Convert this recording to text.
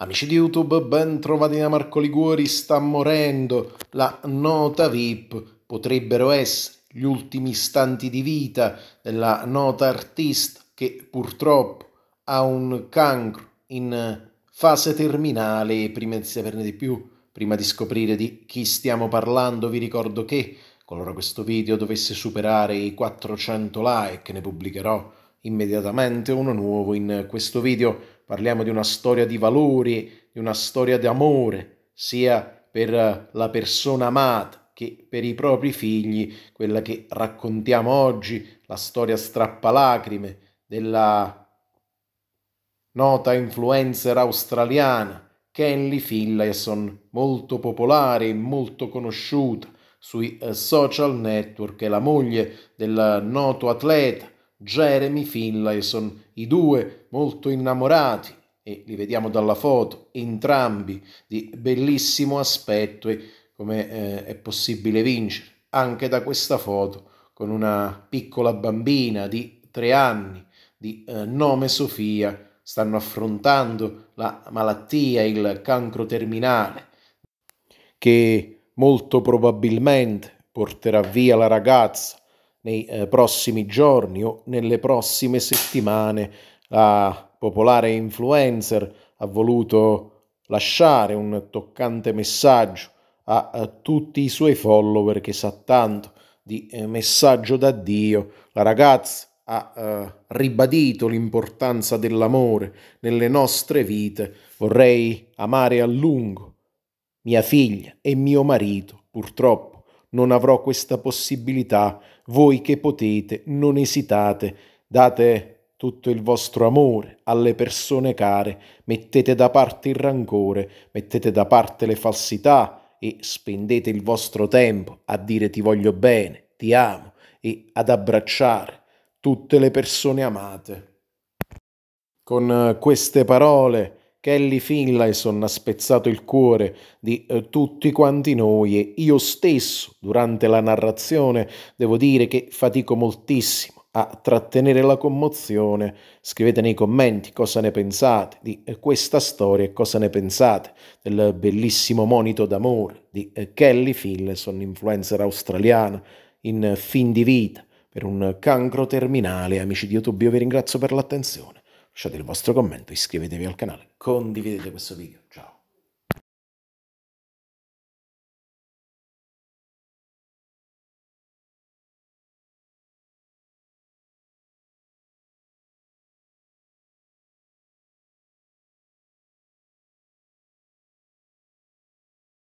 Amici di YouTube, ben trovati da Marco Liguori, sta morendo la nota VIP, potrebbero essere gli ultimi istanti di vita della nota artista che purtroppo ha un cancro in eh, fase terminale prima di saperne di più, prima di scoprire di chi stiamo parlando, vi ricordo che qualora questo video dovesse superare i 400 like ne pubblicherò immediatamente uno nuovo in questo video parliamo di una storia di valori, di una storia di amore, sia per eh, la persona amata che per i propri figli, quella che raccontiamo oggi, la storia strappalacrime della nota influencer australiana Kenley Finlayson, molto popolare e molto conosciuta sui eh, social network, è la moglie del eh, noto atleta Jeremy Finlayson, i due molto innamorati, e li vediamo dalla foto, entrambi di bellissimo aspetto e come eh, è possibile vincere anche da questa foto con una piccola bambina di tre anni di eh, nome Sofia, stanno affrontando la malattia, il cancro terminale, che molto probabilmente porterà via la ragazza nei eh, prossimi giorni o nelle prossime settimane. La popolare influencer ha voluto lasciare un toccante messaggio a, a tutti i suoi follower che sa tanto di eh, messaggio da Dio. La ragazza ha eh, ribadito l'importanza dell'amore nelle nostre vite. Vorrei amare a lungo mia figlia e mio marito, purtroppo non avrò questa possibilità, voi che potete, non esitate, date tutto il vostro amore alle persone care, mettete da parte il rancore, mettete da parte le falsità e spendete il vostro tempo a dire ti voglio bene, ti amo e ad abbracciare tutte le persone amate. Con eh, queste parole Kelly Finlayson ha spezzato il cuore di eh, tutti quanti noi e io stesso durante la narrazione devo dire che fatico moltissimo a trattenere la commozione. Scrivete nei commenti cosa ne pensate di eh, questa storia e cosa ne pensate del bellissimo monito d'amore di eh, Kelly Finlayson, influencer australiana in eh, fin di vita per un cancro terminale. Amici di YouTube, io vi ringrazio per l'attenzione lasciate il vostro commento, iscrivetevi al canale, condividete questo video, ciao!